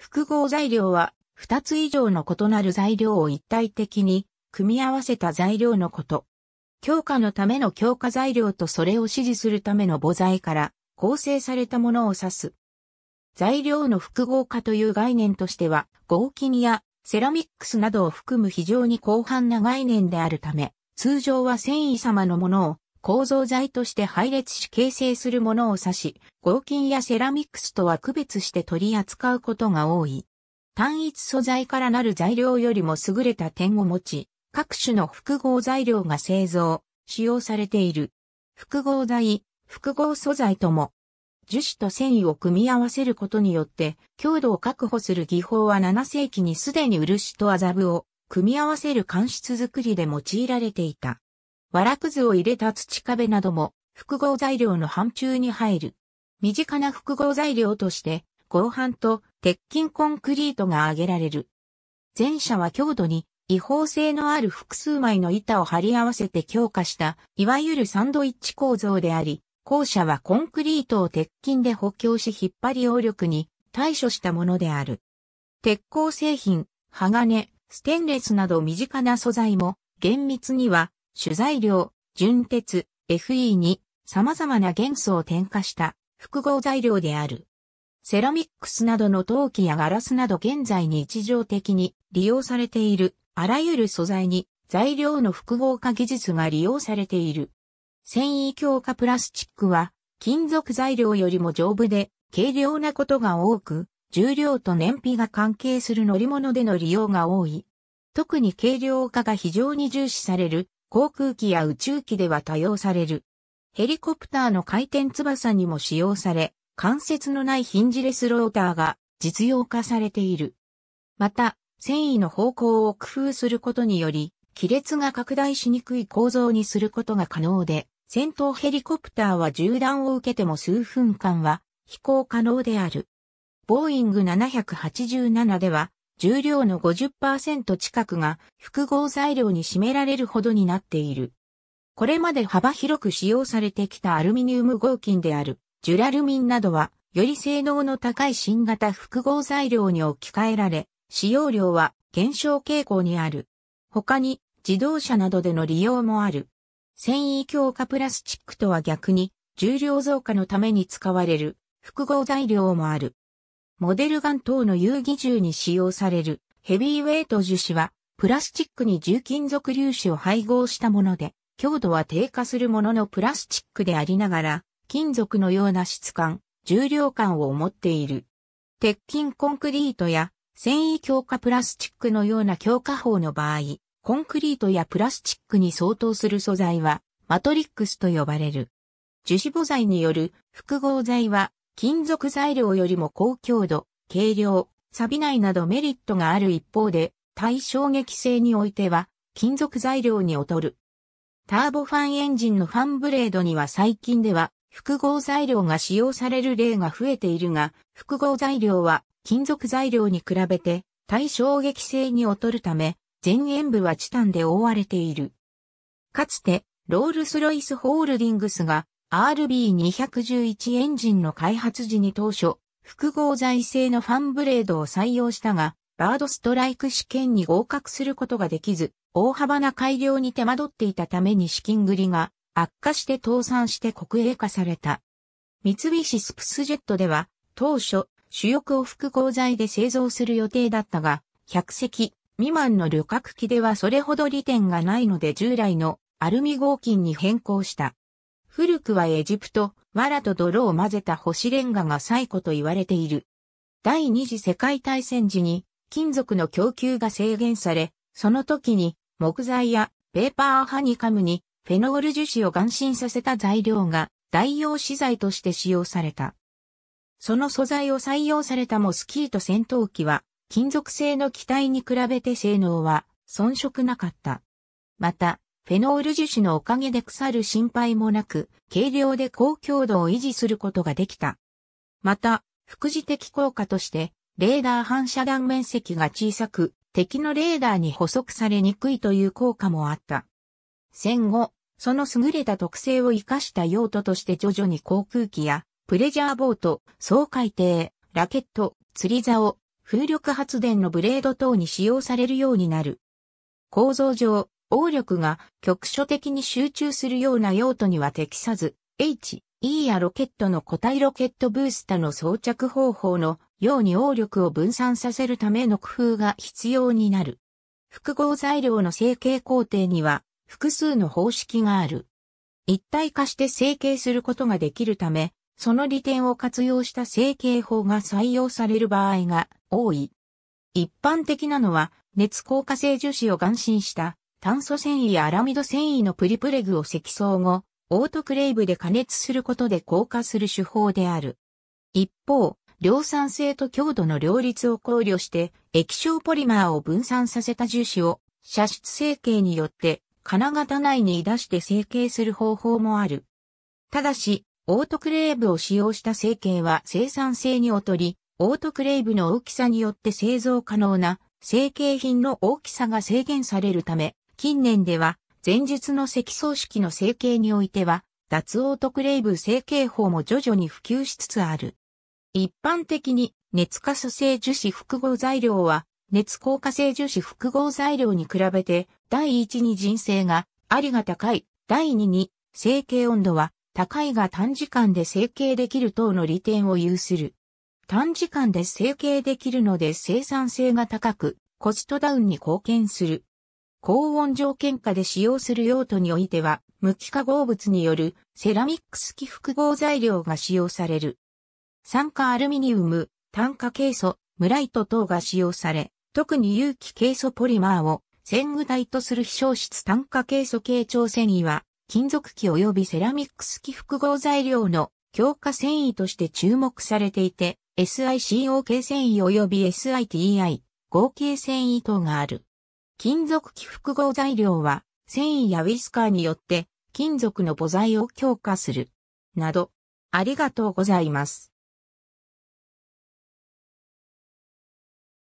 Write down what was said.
複合材料は、二つ以上の異なる材料を一体的に組み合わせた材料のこと。強化のための強化材料とそれを支持するための母材から構成されたものを指す。材料の複合化という概念としては、合金やセラミックスなどを含む非常に広範な概念であるため、通常は繊維様のものを構造材として配列し形成するものを指し、合金やセラミックスとは区別して取り扱うことが多い。単一素材からなる材料よりも優れた点を持ち、各種の複合材料が製造、使用されている。複合材、複合素材とも、樹脂と繊維を組み合わせることによって、強度を確保する技法は7世紀にすでに漆と麻布を組み合わせる乾質作りで用いられていた。わらくずを入れた土壁なども複合材料の範疇に入る。身近な複合材料として、合板と鉄筋コンクリートが挙げられる。前者は強度に違法性のある複数枚の板を貼り合わせて強化した、いわゆるサンドイッチ構造であり、後者はコンクリートを鉄筋で補強し引っ張り応力に対処したものである。鉄鋼製品、鋼、ステンレスなど身近な素材も厳密には取材料、純鉄、FE に様々な元素を添加した複合材料である。セラミックスなどの陶器やガラスなど現在に日常的に利用されているあらゆる素材に材料の複合化技術が利用されている。繊維強化プラスチックは金属材料よりも丈夫で軽量なことが多く、重量と燃費が関係する乗り物での利用が多い。特に軽量化が非常に重視される航空機や宇宙機では多用される。ヘリコプターの回転翼にも使用され、関節のないヒンジレスローターが実用化されている。また、繊維の方向を工夫することにより、亀裂が拡大しにくい構造にすることが可能で、戦闘ヘリコプターは銃弾を受けても数分間は飛行可能である。ボーイング787では、重量の50%近くが複合材料に占められるほどになっている。これまで幅広く使用されてきたアルミニウム合金であるジュラルミンなどは、より性能の高い新型複合材料に置き換えられ、使用量は減少傾向にある。他に自動車などでの利用もある。繊維強化プラスチックとは逆に重量増加のために使われる複合材料もある。モデルガン等の遊戯銃に使用されるヘビーウェイト樹脂は、プラスチックに重金属粒子を配合したもので、強度は低下するもののプラスチックでありながら、金属のような質感、重量感を持っている。鉄筋コンクリートや繊維強化プラスチックのような強化法の場合、コンクリートやプラスチックに相当する素材はマトリックスと呼ばれる。樹脂母材による複合材は金属材料よりも高強度、軽量、錆びないなどメリットがある一方で、対衝撃性においては、金属材料に劣る。ターボファンエンジンのファンブレードには最近では、複合材料が使用される例が増えているが、複合材料は金属材料に比べて対衝撃性に劣るため、前縁部はチタンで覆われている。かつて、ロールスロイスホールディングスが RB211 エンジンの開発時に当初、複合材製のファンブレードを採用したが、バードストライク試験に合格することができず、大幅な改良に手間取っていたために資金繰りが悪化して倒産して国営化された。三菱スプスジェットでは、当初、主翼を複合材で製造する予定だったが、100隻未満の旅客機ではそれほど利点がないので従来のアルミ合金に変更した。古くはエジプト、藁と泥を混ぜた星レンガが最古と言われている。第二次世界大戦時に金属の供給が制限され、その時に木材やペーパーハニカムにフェノール樹脂を含浸させた材料が代用資材として使用された。その素材を採用されたモスキート戦闘機は金属製の機体に比べて性能は遜色なかった。また、フェノール樹脂のおかげで腐る心配もなく、軽量で高強度を維持することができた。また、副次的効果として、レーダー反射断面積が小さく、敵のレーダーに捕捉されにくいという効果もあった。戦後、その優れた特性を活かした用途として徐々に航空機や、プレジャーボート、総海艇、ラケット、釣り竿、風力発電のブレード等に使用されるようになる。構造上、応力が局所的に集中するような用途には適さず、H、E やロケットの固体ロケットブースタの装着方法のように応力を分散させるための工夫が必要になる。複合材料の成形工程には複数の方式がある。一体化して成形することができるため、その利点を活用した成形法が採用される場合が多い。一般的なのは熱硬化性樹脂を含浸した炭素繊維やアラミド繊維のプリプレグを積層後、オートクレイブで加熱することで硬化する手法である。一方、量産性と強度の両立を考慮して液晶ポリマーを分散させた樹脂を射出成形によって金型内に出して成形する方法もある。ただし、オートクレーブを使用した成形は生産性に劣り、オートクレーブの大きさによって製造可能な成形品の大きさが制限されるため、近年では、前述の積層式の成形においては、脱王特例クレイブ成形法も徐々に普及しつつある。一般的に、熱化素性樹脂複合材料は、熱硬化性樹脂複合材料に比べて、第一に人生が、ありが高い、第二に、成形温度は、高いが短時間で成形できる等の利点を有する。短時間で成形できるので生産性が高く、コストダウンに貢献する。高温条件下で使用する用途においては、無機化合物によるセラミックス基複合材料が使用される。酸化アルミニウム、炭化ケイ素、ムライト等が使用され、特に有機ケイ素ポリマーを繊具体とする非消質炭化ケイ素系調繊維は、金属器及びセラミックス基複合材料の強化繊維として注目されていて、SICO 系繊維及び SITI 合計繊維等がある。金属起伏合材料は、繊維やウィスカーによって金属の母材を強化する。など、ありがとうございます。